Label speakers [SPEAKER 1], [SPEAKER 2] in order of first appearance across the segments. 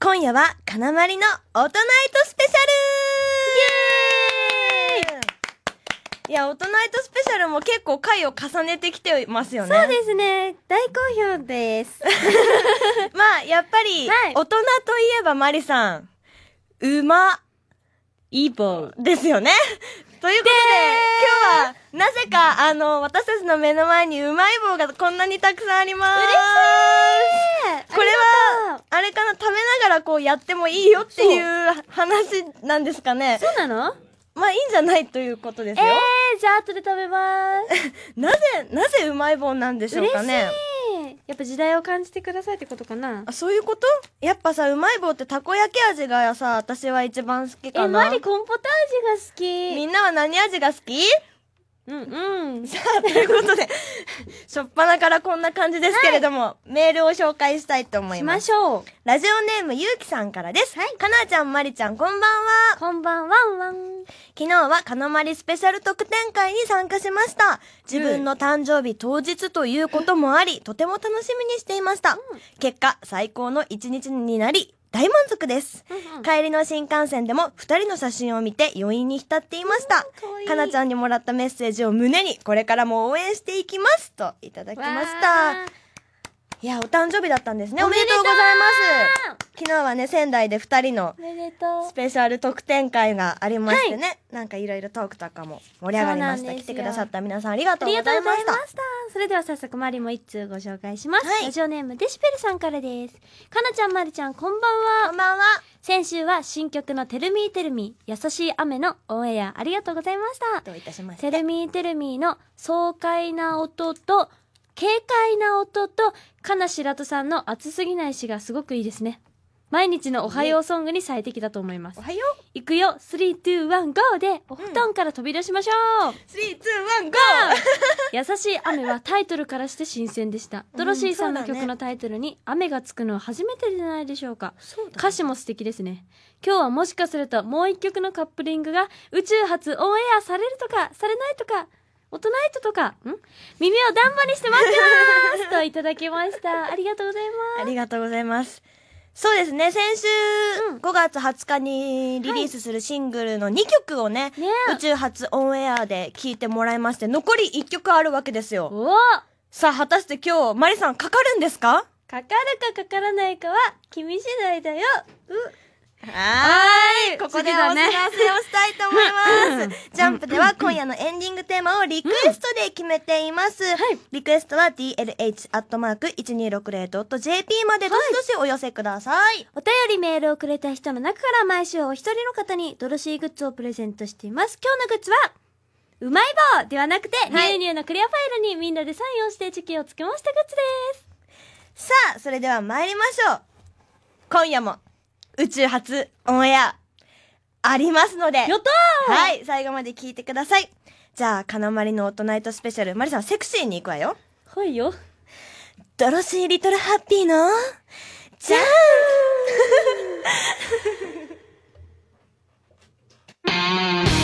[SPEAKER 1] 今夜は、かなまりの大人ナイトスペシャルイエーイいや、大人ナイトスペシャルも結構回を重ねてきてますよね。そうですね。大好評です。まあ、やっぱり、大人といえばマリさん、馬、イボですよね。ということで、今日は、なぜか、あの、私たちの目の前にうまい棒がこんなにたくさんあります。嬉しいこれは、あれかな、食べながらこうやってもいいよっていう話なんですかね。そうなのまあいいんじゃないということですよ。えー、じゃあ後で食べます。なぜ、なぜうまい棒なんでしょうかね。嬉しいやっぱ時代を感じてくださいってことかなあそういうことやっぱさうまい棒ってたこ焼き味がさ私は一番好きかなえマリコンポタージュが好きみんなは何味が好きうんうん。さあ、ということで、しょっぱなからこんな感じですけれども、はい、メールを紹介したいと思います。しましょう。ラジオネームゆうきさんからです。はい。かなちゃん、まりちゃん、こんばんは。こんばんはんわん。昨日はかのまりスペシャル特典会に参加しました。自分の誕生日当日ということもあり、うん、とても楽しみにしていました。うん、結果、最高の一日になり、大満足です。帰りの新幹線でも2人の写真を見て余韻に浸っていました。かかなちゃんにもらったメッセージを胸にこれからも応援していきますといただきました。いや、お誕生日だったんですね。おめでとうございます。昨日はね、仙台で2人のスペシャル特典会がありましてね、はい、なんかいろいろトークとかも盛り上がりました。来てくださった皆さんありがとうございました。したそれでは早速、マリも一通ご紹介します。はい、ラジオネームデシペルさんからです。かなちゃん、まりちゃん、こんばんは。こんばんは。先週は新曲のテルミーテルミー優しい雨のオンエアありがとうございました。どういたしまして。テルミーテルミーの爽快な音と、軽快な音と、かなしらとさんの熱すぎない詩がすごくいいですね。毎日のおはようソングに最適だと思いますおはよういくよ321でお布団から飛び出しましょう、321ゴー優しい雨はタイトルからして新鮮でしたドロシーさんの曲のタイトルに雨がつくのは初めてじゃないでしょうかそうだ、ね、歌詞も素敵ですね今日はもしかするともう一曲のカップリングが宇宙初オンエアされるとかされないとかオトナイトとか、ん耳をダンボにして待ってますといただきました。ありがとうございます。ありがとうございます。そうですね先週5月20日にリリースするシングルの2曲をねね、宇宙初オンエアで聴いてもらいまして残り1曲あるわけですよさあ果たして今日マリさんかかるんですかかかるかかからないかは君次第だようはいここでお知らせをしたいと思います、ジャンプでは今夜のエンディングテーマをリクエストで決めています、はい、リクエストは dlh.1260.jp までどしどしお寄せください、はい、お便りメールをくれた人の中から毎週お一人の方にドロシーグッズをプレゼントしています今日のグッズはうまい棒ではなくて、はい、ニューニューのクリアファイルにみんなでサインをしてチェキをつけましたグッズですさあそれでは参りましょう今夜も宇宙初オンエアありますので。やったーはい、最後まで聞いてください。じゃあ、かなまりのオートナイトスペシャル、まりさんセクシーに行くわよ。はいよ。ドロシーリトルハッピーの、じゃーん you.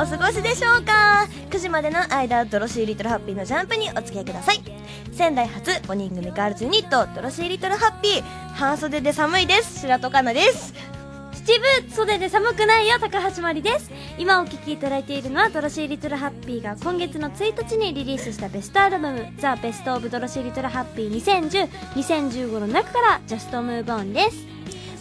[SPEAKER 1] お過ごしでしょうか9時までの間ドロシー・リトル・ハッピーのジャンプにお付き合いください仙台発5人組ガールズユニットドロシー・リトル・ハッピー半袖で寒いです白戸かなです七分袖で寒くないよ高橋まりです今お聴きいただいているのはドロシー・リトル・ハッピーが今月の1日にリリースしたベストアルバム「ザ・ベスト・オブ・ドロシー・リトル・ハッピー2010」2015の中から「ジャストムーブオンです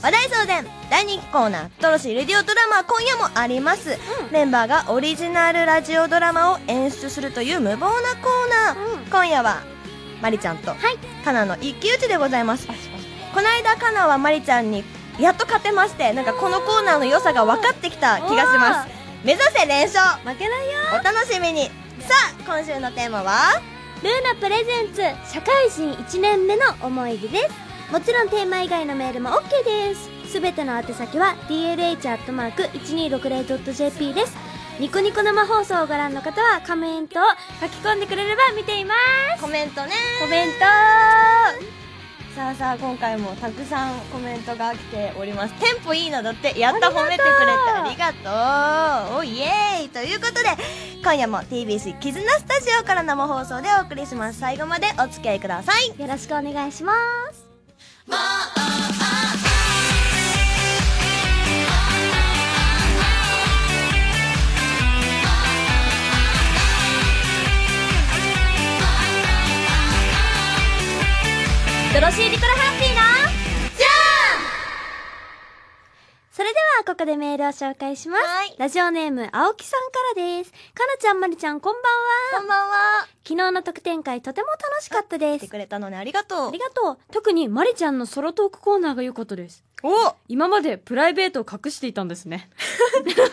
[SPEAKER 1] 話題相談大人気コーナー「トロシレディオドラマ」今夜もあります、うん、メンバーがオリジナルラジオドラマを演出するという無謀なコーナー、うん、今夜はまりちゃんと、はい、かなの一騎打ちでございますこの間かなはまりちゃんにやっと勝てましてなんかこのコーナーの良さが分かってきた気がします目指せ連勝負けないよお楽しみにさあ今週のテーマはルーナプレゼンツ社会人1年目の思い出ですもちろんテーマ以外のメールも OK ですすべての宛先は dlh.1260.jp ですニコニコ生放送をご覧の方はコメントを書き込んでくれれば見ていますコメントねコメントさあさあ今回もたくさんコメントが来ておりますテンポいいのだってやった褒めてくれてありがとうおイエーイということで今夜も t b c 絆スタジオから生放送でお送りします最後までお付き合いくださいよろしくお願いしますよろしいリトルハッピーなじゃーそれではここでメールを紹介します。ラジオネーム、青木さんからです。かなちゃん、まりちゃん、こんばんは。こんばんは。昨日の特典会、とても楽しかったです。来てくれたのね、ありがとう。ありがとう。特に、まりちゃんのソロトークコーナーが良かったです。お今までプライベートを隠していたんですね。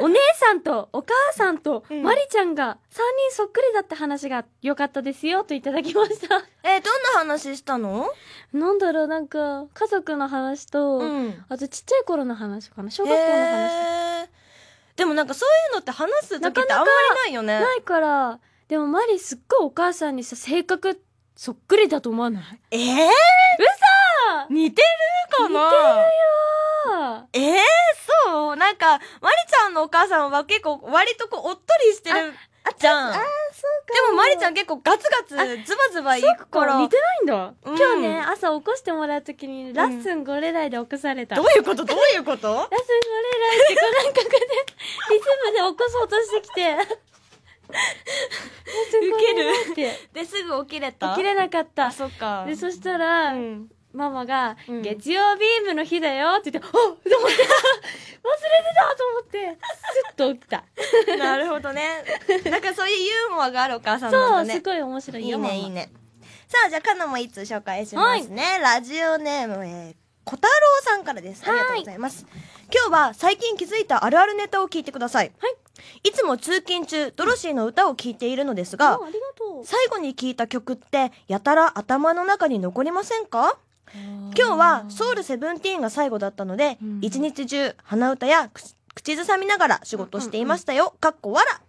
[SPEAKER 1] お姉さんとお母さんとまりちゃんが3人そっくりだって話が良かったですよといただきました えどんな話したのなんだろうなんか家族の話と、うん、あとちっちゃい頃の話かな小学校の話でもなんかそういうのって話す時ってあんまりないよねないからでもマリすっごいお母さんにさ性格そっくりだと思わないえー、嘘似てるかな似てるよえー、そうなんか、まりちゃんのお母さんは結構割とこう、おっとりしてるじゃん。あ、そうか。でもまりちゃん結構ガツガツ、ズバズバいくから。似てないんだ、うん、今日ね、朝起こしてもらうときに、ラッスンゴレライで起こされた。どういうことどういうことラッスンゴレライってこの感覚で、リズムで起こそうとしてきて。受けるって。で、すぐ起きれた起きれなかった。そっか。で、そしたら、うんママが、うん月曜ビームの日だよって言って、あっと思って、忘れてたと思って、スッと起きた。なるほどね。なんかそういうユーモアがあるお母さんなんそう、すごい面白いいいよ。ママね、いい。ね。さあ、じゃあ、カナも一通紹介しますね。ラジオネーム、えー、小太郎さんからです。ありがとうございます。今日は最近気づいたあるあるネタを聞いてください。はい。いつも通勤中、ドロシーの歌を聴いているのですがありがとう。最後に聴いた曲って、やたら頭の中に残りませんか今日はソウルセブンティーンが最後だったので、うん、一日中鼻歌や口ずさみながら仕事していましたよ、かっこわら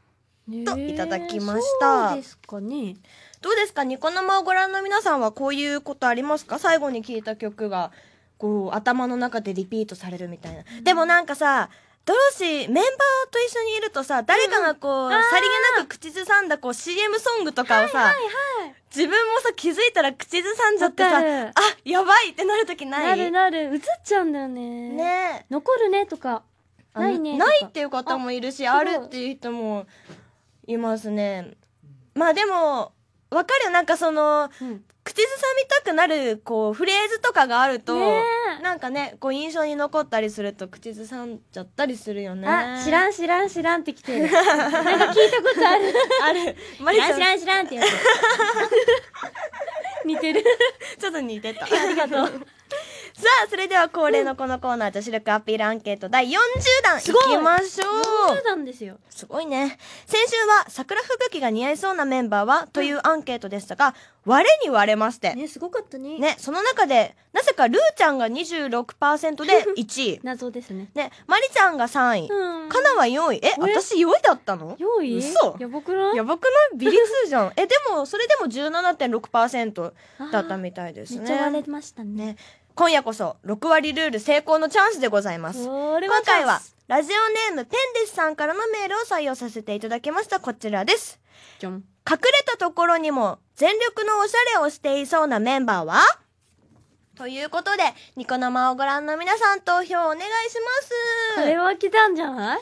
[SPEAKER 1] といただきました。そうですかね。どうですかニコ生をご覧の皆さんはこういうことありますか最後に聞いた曲がこう頭の中でリピートされるみたいな。でもなんかさドロシー、メンバーと一緒にいるとさ、誰かがこう、さりげなく口ずさんだこう CM ソングとかをさ、はいはいはい、自分もさ、気づいたら口ずさんじゃってさ、あ、やばいってなるときないなるなる。映っちゃうんだよね。ね残るねとか。ないねないっていう方もいるしあ、あるっていう人もいますね。まあでも、わかるよ。なんかその、うん、口ずさみたくなる、こう、フレーズとかがあると、ねなんかねこう印象に残ったりすると口ずさんじゃったりするよねあ知らん知らん知らんってきてるなんか聞いたことあるある知らん知らん知らんってやつ似てる ちょっと似てたありがとうさあそれでは恒例のこのコーナー、女子力アピールアンケート第40弾いきましょう40弾ですよすごいね先週は桜吹雪が似合いそうなメンバーはというアンケートでしたが、割れに割れましてねすごかったねねその中でなぜかルーちゃんが26%で1 位謎ですねねまりちゃんが3位かなは4位え私4位だったの4位嘘やばくないやばくない ビリ数じゃんえでもそれでも17.6%だったみたいですねめっちゃ割れましたねね今夜こそ6割ルール成功のチャンスでございます。今回はラジオネームペンデスさんからのメールを採用させていただきました。こちらです。隠れたところにも全力のおしゃれをしていそうなメンバーはということで、ニコ生をご覧の皆さん投票お願いします。れは来たんじゃない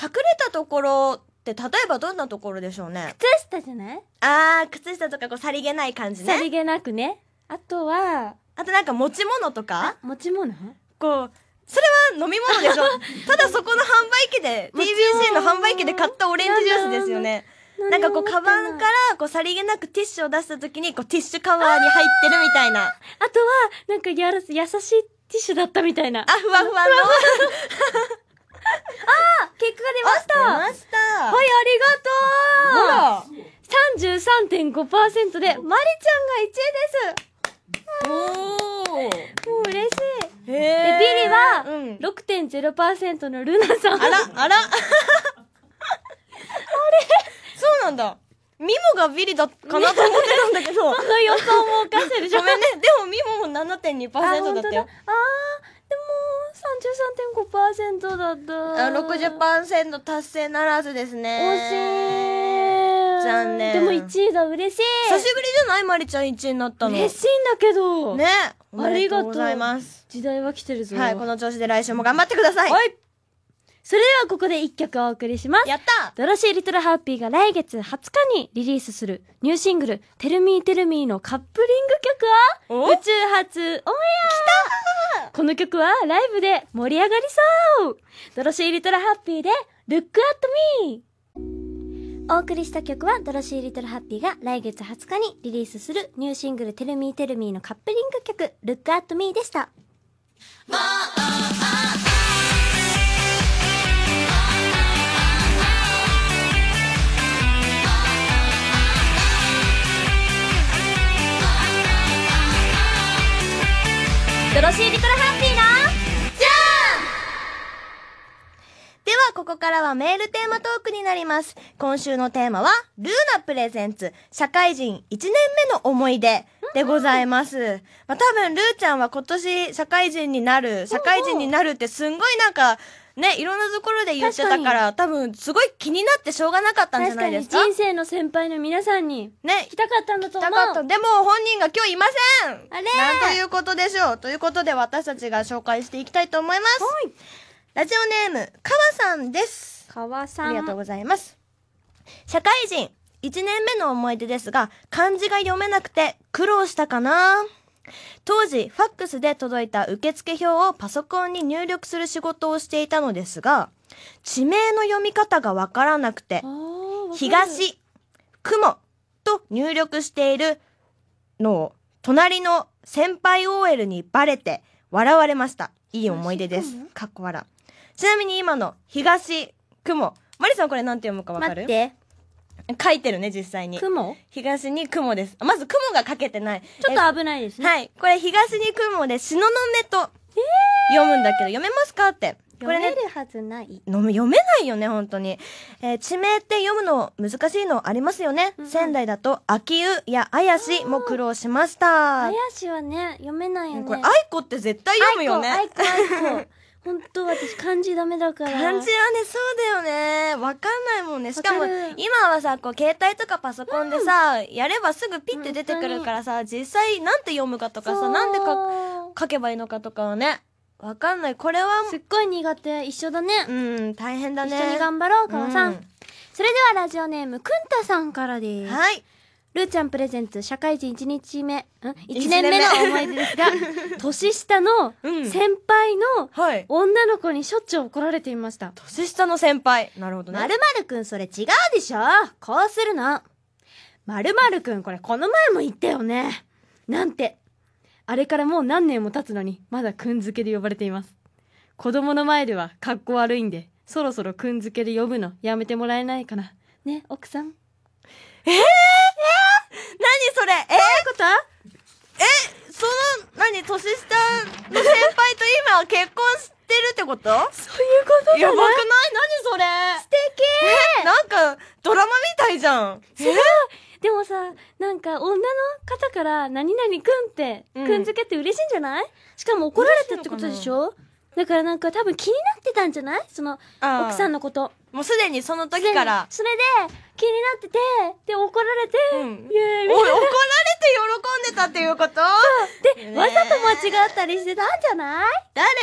[SPEAKER 1] 隠れたところって例えばどんなところでしょうね靴下じゃないあー、靴下とかこうさりげない感じさりげなくね。あとは、あとなんか持ち物とか持ち物こうそれは飲み物でしょ ただそこの販売機で TBC の販売機で買ったオレンジジュースですよねなんかこう、カバンからこうさりげなくティッシュを出した時に、こう、ティッシュカバーに入ってるみたいな。あとは、なんかやらす、優しいティッシュだったみたいな。あ、ふわふわの。あ結果が出ました出ましたはい、ありがとう !33.5% で、まりちゃんが1位ですおお嬉しいへえビリはうん6.0%のルナさんあらあらあれそうなんだミモがビリだかなと思ってたんだけどこの予想もおかしいでしょごめんねでもミモも7.2%だったよああでも33.5%だったあ60%達成ならずですね惜しいでも1位だ、嬉しい。久しぶりじゃないまりちゃん1位になったの。嬉しいんだけど。ね。ありがとうございます。時代は来てるぞ。はい、この調子で来週も頑張ってください。はい。それではここで一曲お送りします。やったドロシー・リトル・ハッピーが来月20日にリリースするニューシングル、テルミー・テルミーのカップリング曲は、宇宙初オンエアこの曲はライブで盛り上がりそうドロシー・リトル・ハッピーで、Look at me! お送りした曲はドロシー・リトル・ハッピーが来月20日にリリースするニューシングル「テルミーテルミーのカップリング曲「Look at Me」でした。ドロシー・リトル・ハッピーでは、ここからはメールテーマトークになります。今週のテーマは、ルーナプレゼンツ、社会人1年目の思い出でございます。まあ、多分、ルーちゃんは今年、社会人になる、社会人になるってすんごいなんか、ね、いろんなところで言ってたから、多分、すごい気になってしょうがなかったんじゃないですか。人生の先輩の皆さんに、ね、来たかったんだと思う。来たかった。でも、本人が今日いませんあれなんということでしょう。ということで、私たちが紹介していきたいと思います。はい。ラジオネーム、かわさんです。かわさん。ありがとうございます。社会人、1年目の思い出ですが、漢字が読めなくて苦労したかな当時、ファックスで届いた受付表をパソコンに入力する仕事をしていたのですが、地名の読み方がわからなくて、東、雲と入力しているのを、隣の先輩 OL にバレて笑われました。いい思い出です。かっこ笑。ちなみに今の東雲マリさんこれなんて読むかわか待るって書いてるね実際に雲東に雲ですまず雲がかけてないちょっと危ないですね、はいこれ東に雲でしののめ」と読むんだけど読めますかってこれね読めるはずないの読めないよね本当に、えー地名って読むの難しいのありますよね、うん仙台だと秋湯ややしも苦労しましたやしはね読めないよねこれあいこ」って絶対読むよねあいこあいこ本当私漢字ダメだから漢字はねそうだよねわかんないもんねしかも今はさこう携帯とかパソコンでさ、うん、やればすぐピッて出てくるからさ実際なんて読むかとかさなんで書けばいいのかとかはねわかんないこれはすっごい苦手一緒だねうん大変だね一緒に頑張ろう川さん、うん、それではラジオネームくんたさんからですはいるーちゃんプレゼンツ社会人1日目ん1年目の思い出ですが 年下の先輩の女の子にしょっちゅう怒られていました年下の先輩なるほどねまるまるくんそれ違うでしょこうするのまるまるくんこれこの前も言ったよねなんてあれからもう何年も経つのにまだくん付けで呼ばれています子供の前ではかっこ悪いんでそろそろくん付けで呼ぶのやめてもらえないかなね奥さんえー、えー、何それえー、ことえその何年下の先輩と今結婚してるってことそういうことやばくない何それ素敵えー、なんかドラマみたいじゃんえー、でもさなんか女の方から「何々くん」って、くん付けって嬉しいんじゃないしかも怒られたってことでしょだからなんか多分気になってたんじゃないその奥さんのこともうすでにその時からそれで気になっててで怒られて、うん、イエーイ怒られて喜んでたっていうことで、ね、わざと間違ったりしてたんじゃない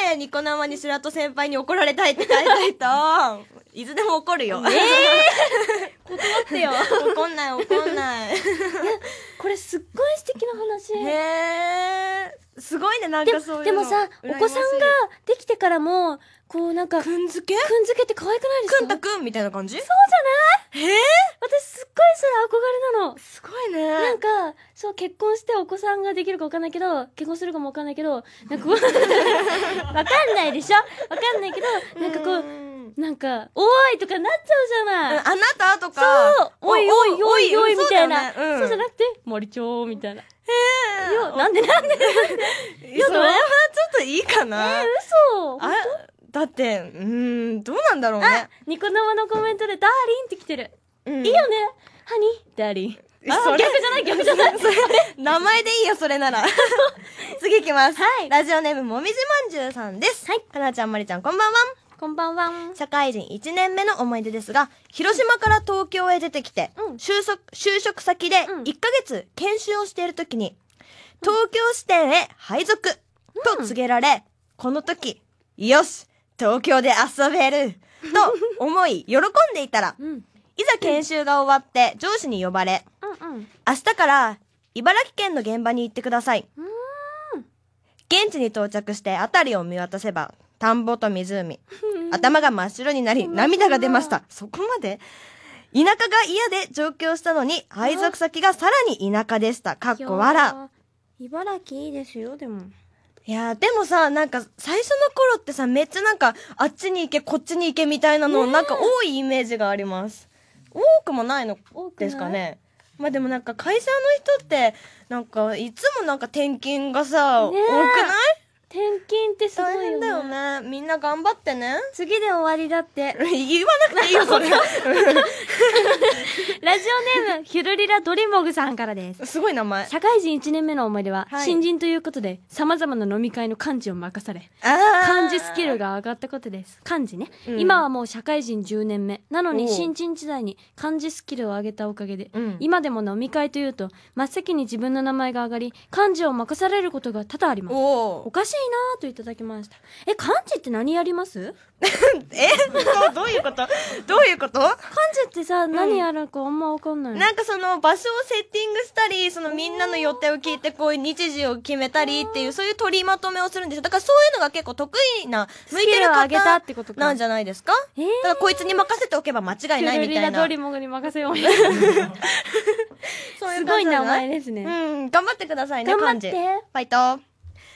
[SPEAKER 1] 誰ニコ生にット先輩に怒られたいって大いといつでも怒るよ、えー、断ってよ怒んない怒んないこれすっごい素敵な話へえすごいねなんかそういうでもさお子さんができてからもこうなんかくんづけくんづけって可愛くないですかくんたくんみたいな感じそうじゃないえー、私すっごいそれ憧れなのすごいねなんかそう結婚してお子さんができるかわかんないけど結婚するかもわかんないけどなんかこう かんないでしょわかんないけどなんかこうなんか、おいとかなっちゃうじゃない。あなたとか。そう、おいおいおいおいみたいな。そうじゃなくて、森町みたいな。へえ。なんでなんでいや、それはちょっといいかな。え、嘘。あだって、うん、どうなんだろうね。ニコ生のコメントで、ダーリンって来てる。いいよね。ハニー、ダーリン。逆じゃない逆じゃない 名前でいいよそれなら 次いきます、はい、ラジオネームもみじまんじゅうさんです、はい、かなちゃんまりちゃんこんばんはこんばんは社会人1年目の思い出ですが広島から東京へ出てきて、うん、就職就職先で1ヶ月研修をしている時に、東京支店へ配属と告げられ、この時よし東京で遊べると 思い喜んでいたら、いざ研修が終わって上司に呼ばれ、明日から茨城県の現場に行ってください。現地に到着して辺りを見渡せば田んぼと湖。頭が真っ白になり、涙が出ました。そこまで田舎が嫌で上京したのに、配属先がさらに田舎でした。かっこわら。茨城いいですよ、でも。いやでもさ、なんか、最初の頃ってさ、めっちゃなんか、あっちに行け、こっちに行けみたいなの、なんか多いイメージがあります。多くもないのですかね。まあでもなんか、会社の人って、なんか、いつもなんか転勤がさ、多くない転勤ってすごいよ、ね、大変だよねみんな頑張ってね次で終わりだって 言わなくていいよそれ ラジオネームヒュルリラドリモグさんからですすごい名前社会人1年目の思い出は、はい、新人ということでさまざまな飲み会の幹事を任され漢字スキルが上がったことです漢字ね、うん、今はもう社会人10年目なのに新人時代に漢字スキルを上げたおかげで、うん、今でも飲み会というと真っ先に自分の名前が上がり漢字を任されることが多々ありますおかしいなといただきましたえ漢字って何やります えどういうことどういうこと漢字ってさ何やるかあんま分かんない、うん、なんかその場所をセッティングしたりそのみんなの予定を聞いてこういう日時を決めたりっていうそういう取りまとめをするんですよだからそういうのが結構得意な向いてる方なんじゃないですかえー、だからこいつに任せておけば間違いないみたいな。う すごい名前ですね。うん、頑張ってくださいね、頑張って。ファイト。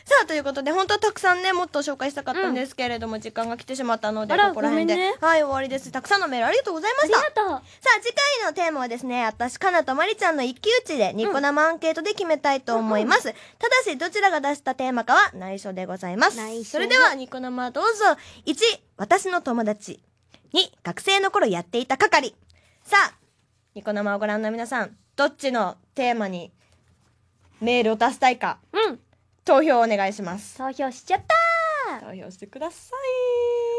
[SPEAKER 1] さあということで本当はたくさんねもっと紹介したかったんですけれども、うん、時間が来てしまったのでここら辺で、ね、はい終わりですたくさんのメールありがとうございましたさあ次回のテーマはですね私かなとまりちゃんの一騎打ちでニコ生アンケートで決めたいと思います、うん、ただしどちらが出したテーマかは内緒でございますそれではニコ生どうぞ1私の友達2学生の頃やっていた係さあニコ生をご覧の皆さんどっちのテーマにメールを出したいか、うん、投票お願いします投票しちゃった投票してくださ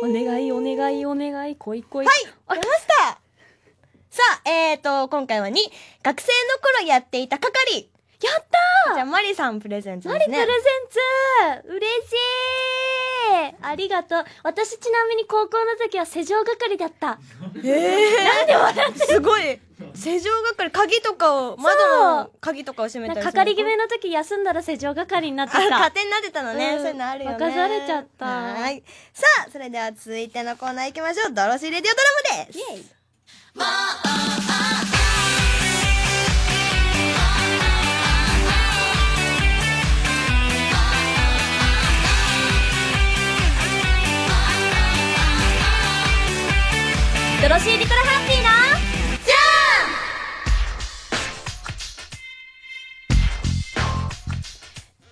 [SPEAKER 1] いお願いお願いお願いこいこいはい出ましたさあえーと今回は2学生の頃やっていた係やったじゃあマリさんプレゼンツですねマリプレゼンツ嬉しいありがとう私ちなみに高校の時は施錠係だったええー、なんで笑ってすごい施錠係鍵とかを窓の鍵とかを閉めたり係決めの時休んだら施錠係になってた勝手になってたのね、うん、そういうのあるよね任されちゃったはいさあそれでは続いてのコーナーいきましょう「ドロシーレディオドラム」ですイエイドロシーリトルハッピーなじゃん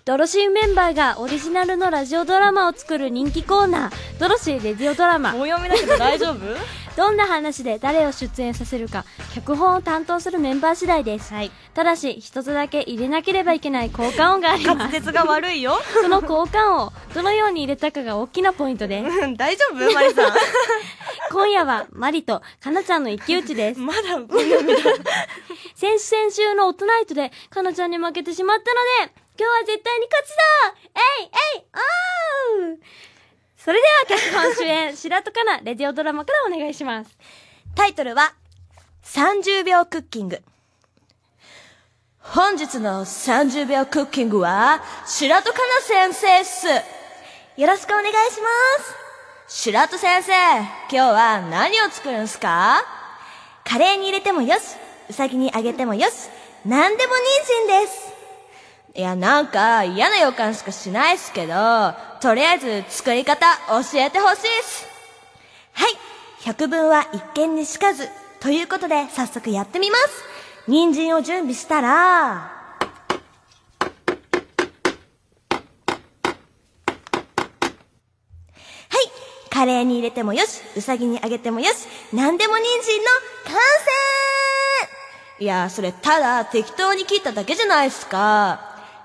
[SPEAKER 1] ドロシーメンバーがオリジナルのラジオドラマを作る人気コーナー「ドロシーレディオドラマ」読けど大丈夫 どんな話で誰を出演させるか脚本を担当するメンバー次第です、はい、ただし一つだけ入れなければいけない効果音があります滑舌が悪いよその効果音をどのように入れたかが大きなポイントです、大丈夫マリさん 今夜はマリとかなちゃんの一騎打ちです。まだ、先先週のオトナイトでかなちゃんに負けてしまったので、今日は絶対に勝ちだえいえいおーそれでは脚本主演、白戸かな、レディオドラマからお願いします。タイトルは、30秒クッキング。本日の30秒クッキングは、白戸かな先生っす。よろしくお願いします。白戸先生、今日は何を作るんすかカレーに入れてもよし、うさぎにあげてもよし、何でも人参です。いや、なんか嫌な予感しかしないっすけど、とりあえず作り方教えてほしいっす。はい、百聞は一見にしかず。ということで、早速やってみます。人参を準備したら、カレーに入れてもよし、うさぎにあげてもよし、なんでも人参の完成いや、それただ適当に切っただけじゃないっすか。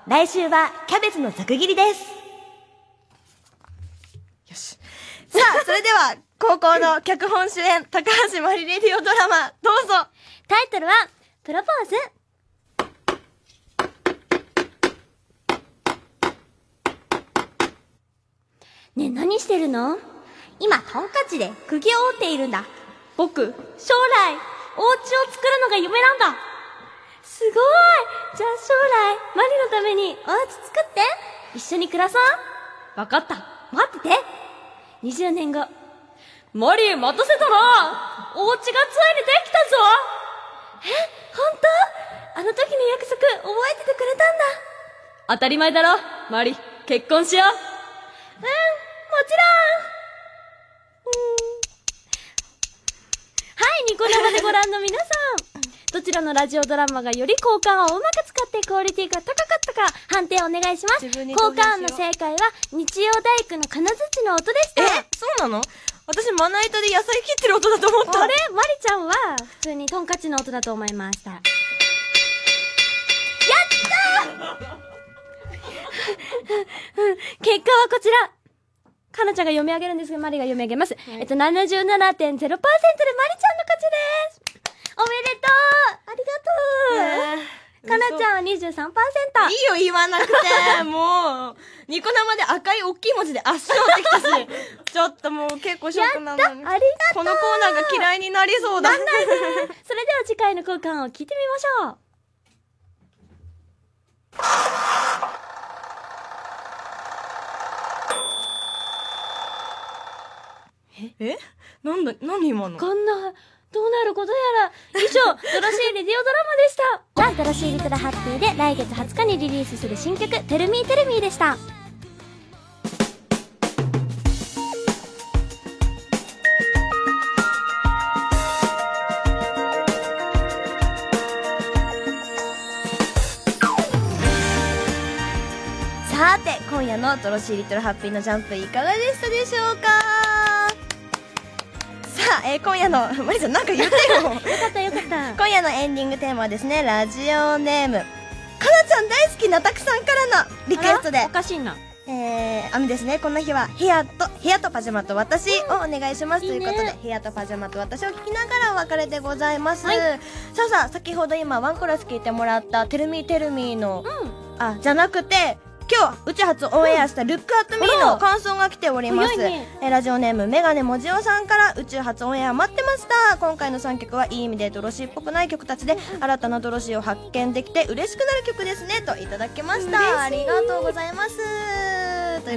[SPEAKER 1] 来週はキャベツのざく切りです。よし。さあ、それでは、高校の脚本主演、高橋まりレディオドラマ、どうぞタイトルは、プロポーズねえ、何してるの今トンカチで釘を打っているんだ。僕、将来、お家を作るのが夢なんだ。すごいじゃあ将来、マリのためにお家作って一緒に暮らそうわかった。待ってて !20 年後。マリ待たせたなお家がついにできたぞえ本当あの時の約束覚えててくれたんだ当たり前だろマリ結婚しよううんもちろんこのでご覧の皆さん、どちらのラジオドラマがより効果音をうまく使ってクオリティが高かったか判定お願いします。効果音の正解は日曜大工の金槌の音でした。えそうなの私まな板で野菜切ってる音だと思ったあれマリちゃんは普通にトンカチの音だと思いましたやったー 結果はこちらかなちゃんが読み上げるんですけど、マリが読み上げます。はい、えっと、77.0%でマリちゃんの勝ちですおめでとうありがとう、かなちゃんは23%いいよ言わなくてもうニコ生で赤い大きい文字で圧勝ってきたし ちょっともう結構ショックなのありがとうこのコーナーが嫌いになりそうだそれでは次回の交換を聞いてみましょうえなんだ何今のこんなどうなることやら以上ドロシーレディオドラマでしたザ・ドロシーリトラハッピーで来月20日にリリースする新曲「テルミーテルミーでしたさて今夜の「ドロシーリトルハッピー」のジャンプいかがでしたでしょうかあ、えー、今夜のマリさんなんか言ってよ。よかったよかった。今夜のエンディングテーマはですね、ラジオネームかなちゃん大好きなたくさんからのリクエストで。おかしいな。えー、あのですね、こんな日は部屋と、部屋とパジャマと私をお願いします、うん、ということで、いいね、部屋とパジャマと私を聞きながらお別れでございます。はい、さあさあ、先ほど今ワンコラス聞いてもらった、テルミーテルミーの、うん、あ、じゃなくて、今日うち初オンエアした「ルックアットミーの感想が来ております、ね、えラジオネームメガネもじおさんから「宇宙初オンエア待ってました」今回の3曲はいい意味でドロシーっぽくない曲たちで新たなドロシーを発見できて嬉しくなる曲ですねといただきましたありがとうございますあということ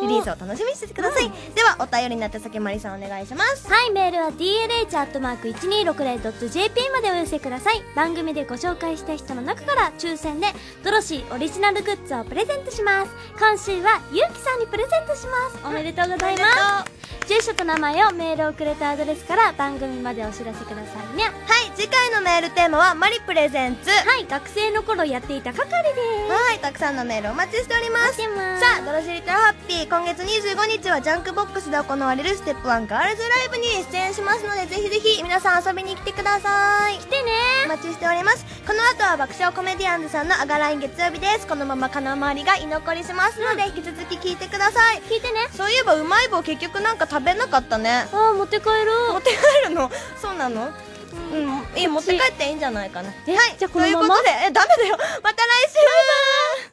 [SPEAKER 1] でリリースを楽しみにしててください、うん、ではお便りになって先まりさんお願いしますはいメールは dlh.1260.jp までお寄せください番組でご紹介した人の中から抽選でドロシーオリジナルグッズをプレゼントします今週はゆうきさんにプレゼントしますおめでとうございます住所と名前をメールをくれたアドレスから番組までお知らせくださいねはい次回のメールテーマはマリプレゼンツはい学生の頃やっていた係ですはいたくさんのメールお待ちしておりますさあ「ドロシリタハッピー」今月25日はジャンクボックスで行われるステップワンガールズライブに出演しますのでぜひぜひ皆さん遊びに来てください来てねお待ちしておりますこの後は爆笑コメディアンズさんの「あがらいン月曜日」ですこのまま金回りが居残りしますので、引き続き聞いてください聞いてねそういえばうまい棒結局なんか食べなかったねああ持って帰ろう持って帰るのそうなのうんいい持って帰っていいんじゃないかなはいじゃあこのままということでえダメだよまた来週